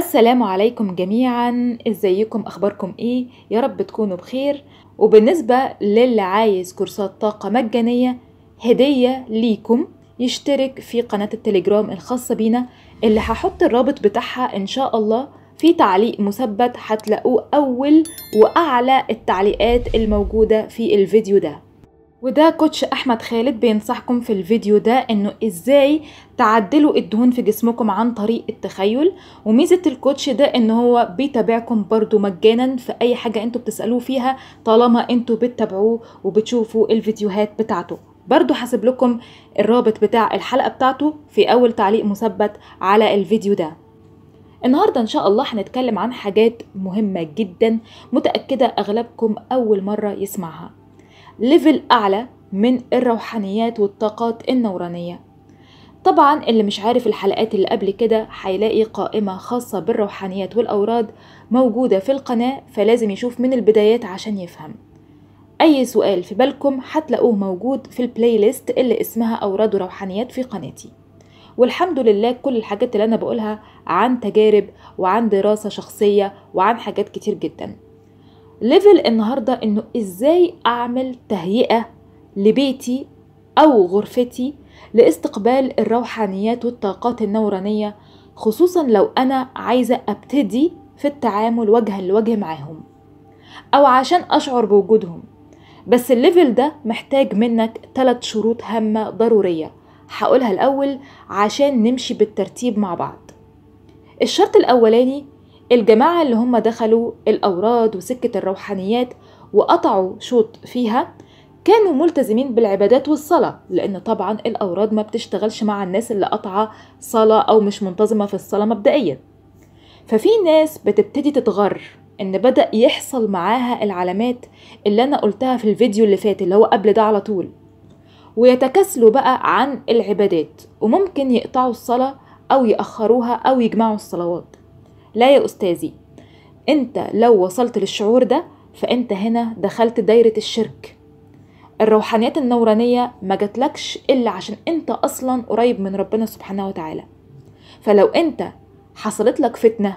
السلام عليكم جميعا ازيكم اخباركم ايه يا رب تكونوا بخير وبالنسبه للي عايز كورسات طاقه مجانيه هديه ليكم يشترك في قناه التليجرام الخاصه بينا اللي هحط الرابط بتاعها ان شاء الله في تعليق مثبت هتلاقوه اول واعلى التعليقات الموجوده في الفيديو ده وده كوتش احمد خالد بينصحكم في الفيديو ده انه ازاي تعدلوا الدهون في جسمكم عن طريق التخيل وميزة الكوتش ده ان هو بيتابعكم برده مجانا في اي حاجة انتوا بتسألوه فيها طالما انتوا بتتابعوه وبتشوفوا الفيديوهات بتاعته برضو حاسب لكم الرابط بتاع الحلقة بتاعته في اول تعليق مثبت على الفيديو ده النهاردة إن شاء الله هنتكلم عن حاجات مهمة جدا متأكدة أغلبكم أول مرة يسمعها ليفل أعلى من الروحانيات والطاقات النورانية طبعا اللي مش عارف الحلقات اللي قبل كده هيلاقي قائمة خاصة بالروحانيات والأوراد موجودة في القناة فلازم يشوف من البدايات عشان يفهم أي سؤال في بالكم هتلاقوه موجود في البلاي ليست اللي اسمها أوراد وروحانيات في قناتي والحمد لله كل الحاجات اللي أنا بقولها عن تجارب وعن دراسة شخصية وعن حاجات كتير جداً ليفل النهارده انه ازاي اعمل تهيئه لبيتي او غرفتي لاستقبال الروحانيات والطاقات النورانيه خصوصا لو انا عايزه ابتدي في التعامل وجها لوجه معاهم او عشان اشعر بوجودهم بس الليفل ده محتاج منك ثلاث شروط هامه ضروريه هقولها الاول عشان نمشي بالترتيب مع بعض الشرط الاولاني الجماعة اللي هم دخلوا الأوراد وسكة الروحانيات وقطعوا شوط فيها كانوا ملتزمين بالعبادات والصلاة لأن طبعا الأوراد ما بتشتغلش مع الناس اللي قطعة صلاة أو مش منتظمة في الصلاة مبدئيا ففي ناس بتبتدي تتغر إن بدأ يحصل معاها العلامات اللي أنا قلتها في الفيديو اللي فات اللي هو قبل ده على طول ويتكاسلوا بقى عن العبادات وممكن يقطعوا الصلاة أو يأخروها أو يجمعوا الصلوات لا يا أستاذي أنت لو وصلت للشعور ده فأنت هنا دخلت دايرة الشرك الروحانيات النورانية ما جاتلكش إلا عشان أنت أصلا قريب من ربنا سبحانه وتعالى فلو أنت حصلت لك فتنة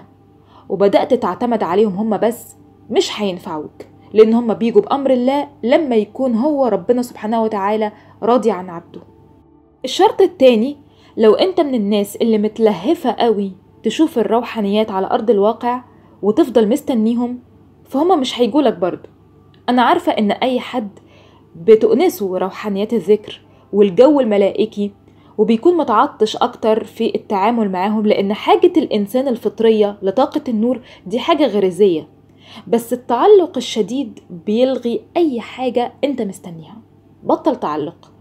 وبدأت تعتمد عليهم هما بس مش هينفعوك لأن هما بيجوا بأمر الله لما يكون هو ربنا سبحانه وتعالى راضي عن عبده الشرط التاني لو أنت من الناس اللي متلهفة قوي تشوف الروحانيات على أرض الواقع وتفضل مستنيهم فهم مش هيجولك برضه أنا عارفة إن أي حد بتؤنسه روحانيات الذكر والجو الملائكي وبيكون متعطش أكتر في التعامل معاهم لأن حاجة الإنسان الفطرية لطاقة النور دي حاجة غريزية بس التعلق الشديد بيلغي أي حاجة أنت مستنيها بطل تعلق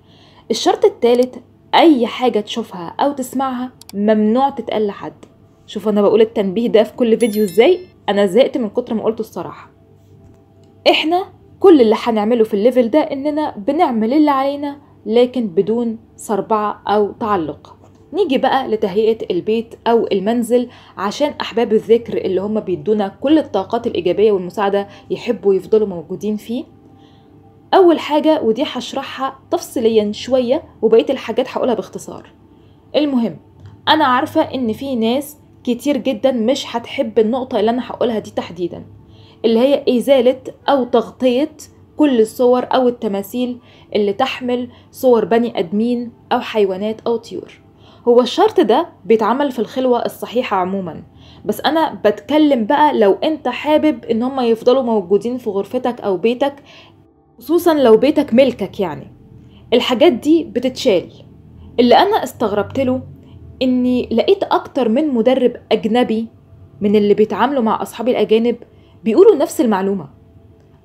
الشرط الثالث أي حاجة تشوفها أو تسمعها ممنوع تتقال لحد شوفوا انا بقول التنبيه ده في كل فيديو ازاي انا زهقت من كتر ما قلته الصراحه احنا كل اللي هنعمله في الليفل ده اننا بنعمل اللي علينا لكن بدون سربعه او تعلق نيجي بقى لتهيئة البيت أو المنزل عشان أحباب الذكر اللي هم بيدونا كل الطاقات الإيجابية والمساعدة يحبوا يفضلوا موجودين فيه أول حاجة ودي هشرحها تفصيليا شوية وبقية الحاجات هقولها باختصار المهم أنا عارفة إن في ناس كتير جدا مش هتحب النقطة اللي أنا هقولها دي تحديدا اللي هي إزالة أو تغطية كل الصور أو التماثيل اللي تحمل صور بني أدمين أو حيوانات أو طيور هو الشرط ده بيتعمل في الخلوة الصحيحة عموما بس أنا بتكلم بقى لو أنت حابب إن هما يفضلوا موجودين في غرفتك أو بيتك خصوصا لو بيتك ملكك يعني الحاجات دي بتتشال اللي أنا استغربت له اني لقيت اكتر من مدرب اجنبي من اللي بيتعاملوا مع اصحابي الاجانب بيقولوا نفس المعلومه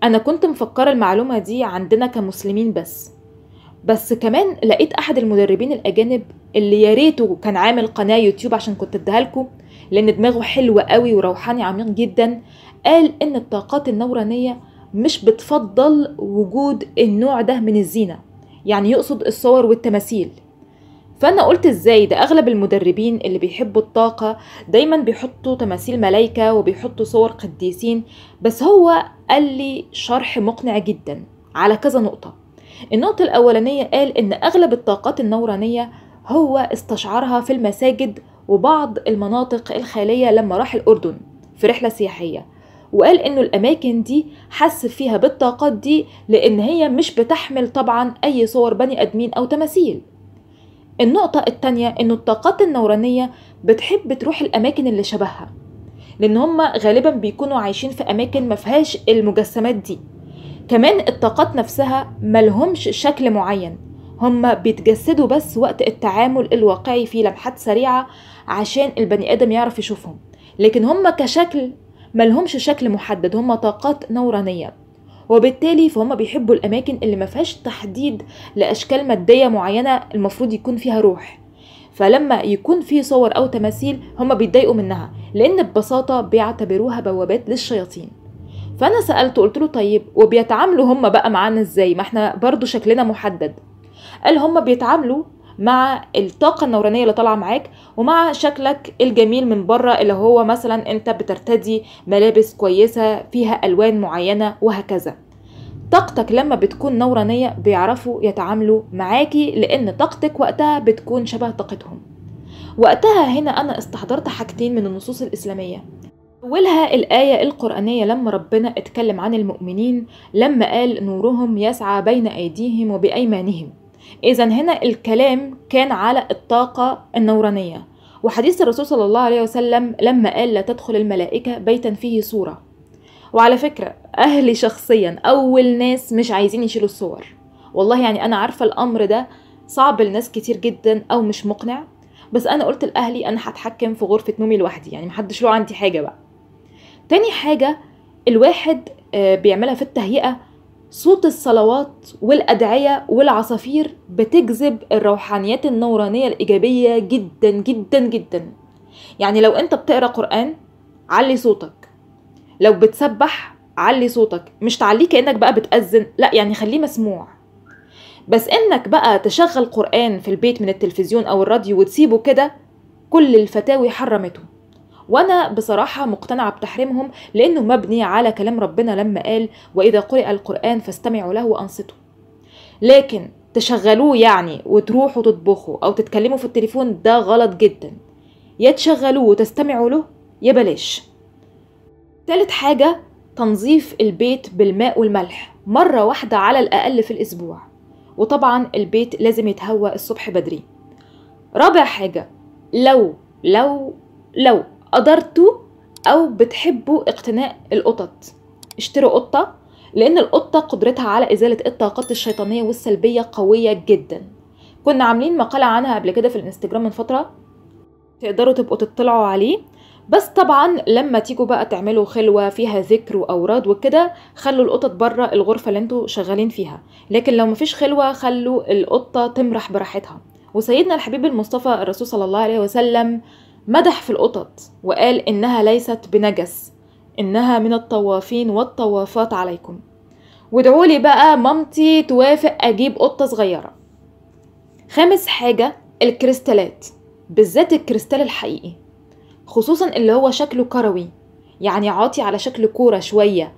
انا كنت مفكره المعلومه دي عندنا كمسلمين بس بس كمان لقيت احد المدربين الاجانب اللي يا ريته كان عامل قناه يوتيوب عشان كنت اديها لكم لان دماغه حلوه قوي وروحاني عميق جدا قال ان الطاقات النورانيه مش بتفضل وجود النوع ده من الزينه يعني يقصد الصور والتماثيل فانا قلت ازاي ده اغلب المدربين اللي بيحبوا الطاقه دايما بيحطوا تماثيل ملايكه وبيحطوا صور قديسين بس هو قال لي شرح مقنع جدا على كذا نقطه النقطه الاولانيه قال ان اغلب الطاقات النورانيه هو استشعرها في المساجد وبعض المناطق الخاليه لما راح الاردن في رحله سياحيه وقال انه الاماكن دي حس فيها بالطاقات دي لان هي مش بتحمل طبعا اي صور بني ادمين او تماثيل النقطة التانية إن الطاقات النورانية بتحب تروح الأماكن اللي شبهها لأن هما غالبا بيكونوا عايشين في أماكن مفيهاش المجسمات دي كمان الطاقات نفسها ملهمش شكل معين هما بيتجسدوا بس وقت التعامل الواقعي في لمحات سريعة عشان البني آدم يعرف يشوفهم لكن هما كشكل ملهمش شكل محدد هما طاقات نورانية وبالتالي فهم بيحبوا الاماكن اللي ما فيهاش تحديد لاشكال ماديه معينه المفروض يكون فيها روح فلما يكون في صور او تماثيل هم بيتضايقوا منها لان ببساطه بيعتبروها بوابات للشياطين فانا سالته قلت له طيب وبيتعاملوا هم بقى معانا ازاي ما احنا برضو شكلنا محدد قال هم بيتعاملوا مع الطاقه النورانيه اللي طالعه معاك ومع شكلك الجميل من بره اللي هو مثلا انت بترتدي ملابس كويسه فيها الوان معينه وهكذا طاقتك لما بتكون نورانيه بيعرفوا يتعاملوا معاكي لان طاقتك وقتها بتكون شبه طاقتهم وقتها هنا انا استحضرت حاجتين من النصوص الاسلاميه أولها الآية القرآنية لما ربنا اتكلم عن المؤمنين لما قال نورهم يسعى بين أيديهم وبأيمانهم إذا هنا الكلام كان على الطاقة النورانية وحديث الرسول صلى الله عليه وسلم لما قال لا تدخل الملائكة بيتا فيه صورة وعلى فكرة أهلي شخصيا أول ناس مش عايزين يشيلوا الصور والله يعني أنا عارفة الأمر ده صعب لناس كتير جدا أو مش مقنع بس أنا قلت لأهلي أنا هتحكم في غرفة نومي لوحدي يعني محدش له عندي حاجة بقى تاني حاجة الواحد آه، بيعملها في التهيئة صوت الصلوات والأدعية والعصافير بتجذب الروحانيات النورانية الإيجابية جدا جدا جدا يعني لو أنت بتقرأ قرآن علي صوتك لو بتسبح علي صوتك مش تعليه كأنك بقى بتأذن لا يعني خليه مسموع بس انك بقى تشغل قرآن في البيت من التلفزيون او الراديو وتسيبه كده كل الفتاوي حرمته وانا بصراحه مقتنعه بتحريمهم لانه مبني على كلام ربنا لما قال واذا قرئ القران فاستمعوا له وانصتوا لكن تشغلوه يعني وتروحوا تطبخوا او تتكلموا في التليفون ده غلط جدا يا تشغلوه وتستمعوا له يا بلاش تالت حاجه تنظيف البيت بالماء والملح مره واحده على الاقل في الاسبوع وطبعا البيت لازم يتهوى الصبح بدري رابع حاجه لو لو لو قدرتوا او بتحبوا اقتناء القطط اشتروا قطه لان القطه قدرتها على ازاله الطاقات الشيطانيه والسلبيه قويه جدا كنا عاملين مقاله عنها قبل كده في الانستجرام من فتره تقدروا تبقوا تطلعوا عليه بس طبعا لما تيجوا بقى تعملوا خلوه فيها ذكر واوراد وكده خلوا القطط بره الغرفه اللي انتوا شغالين فيها لكن لو مفيش خلوه خلوا القطه تمرح براحتها وسيدنا الحبيب المصطفى الرسول صلى الله عليه وسلم مدح في القطط وقال إنها ليست بنجس إنها من الطوافين والطوافات عليكم وادعولي بقى مامتي توافق أجيب قطة صغيرة خامس حاجة الكريستالات بالذات الكريستال الحقيقي خصوصا اللي هو شكله كروي يعني عاطي على شكل كورة شوية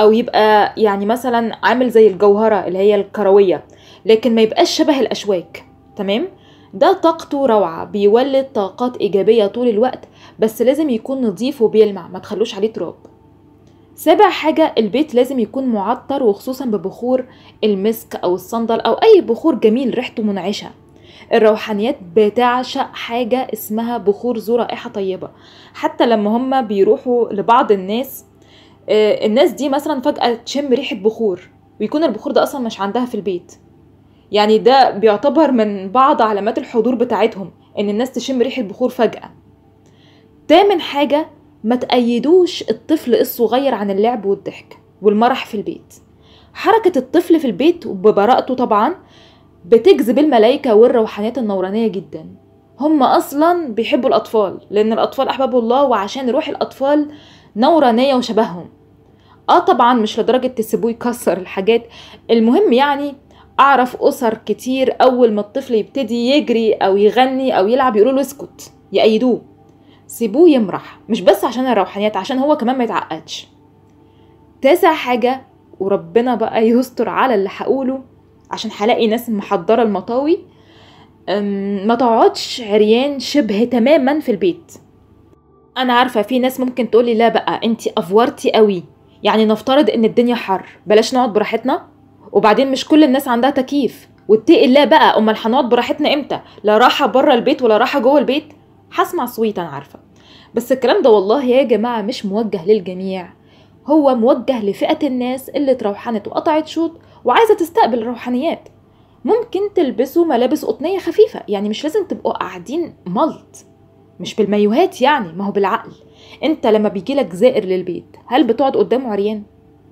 أو يبقى يعني مثلا عامل زي الجوهرة اللي هي الكروية لكن ما يبقاش شبه الأشواك تمام؟ ده طاقته روعة بيولد طاقات إيجابية طول الوقت بس لازم يكون نظيف وبيلمع ما تخلوش عليه تراب سابع حاجة البيت لازم يكون معطر وخصوصا ببخور المسك أو الصندل أو أي بخور جميل ريحته منعشة الروحانيات بتعشق حاجة اسمها بخور ذو رائحة طيبة حتى لما هما بيروحوا لبعض الناس آه، الناس دي مثلا فجأة تشم ريحة بخور ويكون البخور ده أصلا مش عندها في البيت يعني ده بيعتبر من بعض علامات الحضور بتاعتهم ان الناس تشم ريحه بخور فجاه تامن حاجه ما تأيدوش الطفل الصغير عن اللعب والضحك والمرح في البيت حركة الطفل في البيت وببراءته طبعا بتجذب الملائكة والروحانيات النورانية جدا هم أصلا بيحبوا الأطفال لأن الأطفال أحباب الله وعشان روح الأطفال نورانية وشبههم اه طبعا مش لدرجة تسيبوه يكسر الحاجات المهم يعني اعرف اسر كتير اول ما الطفل يبتدي يجري او يغني او يلعب يقولوا له اسكت يأيدوه سيبوه يمرح مش بس عشان الروحانيات عشان هو كمان ما يتعقدش تاسع حاجه وربنا بقى يستر على اللي هقوله عشان هلاقي ناس محضره المطاوي ما تقعدش عريان شبه تماما في البيت انا عارفه في ناس ممكن تقولي لا بقى انت افورتي قوي يعني نفترض ان الدنيا حر بلاش نقعد براحتنا وبعدين مش كل الناس عندها تكييف واتقي الله بقى امال هنقعد براحتنا امتى لا راحه بره البيت ولا راحه جوه البيت هسمع صويت انا عارفه بس الكلام ده والله يا جماعه مش موجه للجميع هو موجه لفئه الناس اللي اتروحنت وقطعت شوط وعايزه تستقبل الروحانيات ممكن تلبسوا ملابس قطنيه خفيفه يعني مش لازم تبقوا قاعدين ملط مش بالمايوهات يعني ما هو بالعقل انت لما بيجيلك زائر للبيت هل بتقعد قدامه عريان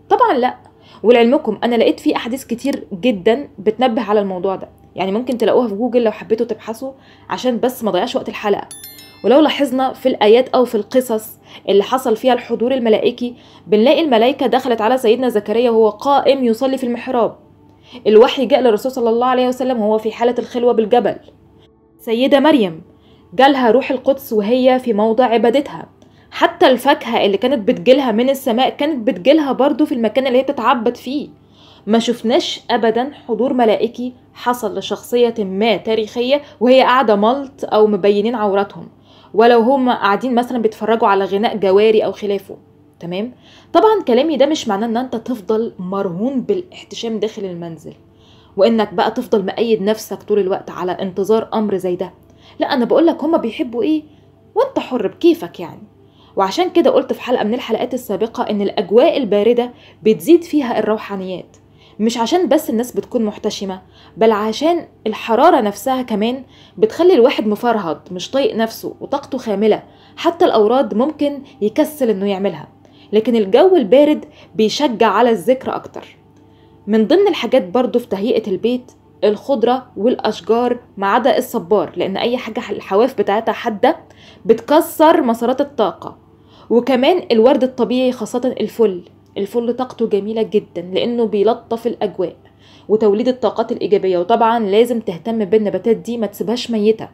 طبعا لا ولعلمكم انا لقيت في احاديث كتير جدا بتنبه على الموضوع ده يعني ممكن تلاقوها في جوجل لو حبيتوا تبحثوا عشان بس ما ضيعش وقت الحلقه ولو لاحظنا في الآيات أو في القصص اللي حصل فيها الحضور الملائكي بنلاقي الملائكة دخلت على سيدنا زكريا وهو قائم يصلي في المحراب الوحي جاء للرسول صلى الله عليه وسلم وهو في حالة الخلوة بالجبل سيدة مريم جالها روح القدس وهي في موضع عبادتها حتى الفاكهة اللي كانت بتجيلها من السماء كانت بتجيلها برضو في المكان اللي هي بتتعبد فيه ما شفناش ابدا حضور ملائكي حصل لشخصية ما تاريخية وهي قاعدة ملط او مبينين عوراتهم ولو هم قاعدين مثلا بيتفرجوا على غناء جواري او خلافه تمام طبعا كلامي ده مش معناه ان انت تفضل مرهون بالاحتشام داخل المنزل وانك بقى تفضل مقيد نفسك طول الوقت على انتظار امر زي ده لا انا بقولك هما بيحبوا ايه وانت حر بكيفك يعني وعشان كده قلت في حلقة من الحلقات السابقة إن الأجواء الباردة بتزيد فيها الروحانيات مش عشان بس الناس بتكون محتشمة بل عشان الحرارة نفسها كمان بتخلي الواحد مفرهد مش طايق نفسه وطاقته خاملة حتى الأوراد ممكن يكسل إنه يعملها لكن الجو البارد بيشجع على الذكر أكتر من ضمن الحاجات برضو في تهيئة البيت الخضره والاشجار ما عدا الصبار لان اي حاجه الحواف بتاعتها حاده بتكسر مسارات الطاقه وكمان الورد الطبيعي خاصه الفل الفل طاقته جميله جدا لانه بيلطف الاجواء وتوليد الطاقات الايجابيه وطبعا لازم تهتم بالنباتات دي ما تسيبهاش ميته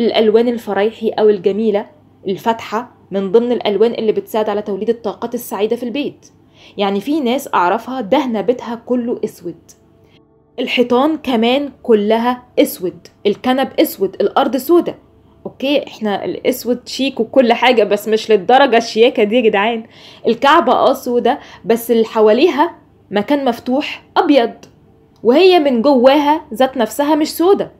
الالوان الفريحي او الجميله الفاتحه من ضمن الالوان اللي بتساعد على توليد الطاقات السعيده في البيت يعني في ناس اعرفها دهنه بيتها كله اسود الحيطان كمان كلها اسود الكنب اسود الارض سودة اوكي احنا الاسود شيك وكل حاجة بس مش للدرجة الشياكة دي يا جدعان الكعبة اه سودة بس اللي حواليها مكان مفتوح ابيض وهي من جواها ذات نفسها مش سودة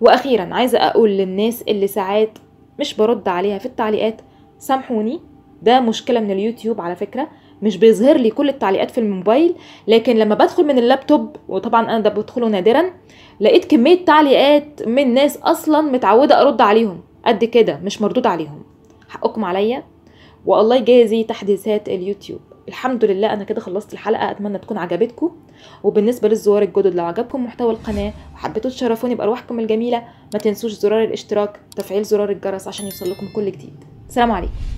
واخيرا عايزة اقول للناس اللي ساعات مش برد عليها في التعليقات سامحوني ده مشكلة من اليوتيوب على فكرة مش بيظهر لي كل التعليقات في الموبايل لكن لما بدخل من اللابتوب وطبعا انا ده بدخله نادرا لقيت كميه تعليقات من ناس اصلا متعوده ارد عليهم قد كده مش مردود عليهم حقكم عليا والله يجازي تحديثات اليوتيوب الحمد لله انا كده خلصت الحلقه اتمنى تكون عجبتكم وبالنسبه للزوار الجدد لو عجبكم محتوى القناه وحبيتوا تشرفوني بارواحكم الجميله ما تنسوش زرار الاشتراك تفعيل زرار الجرس عشان يوصلكم كل جديد سلام عليكم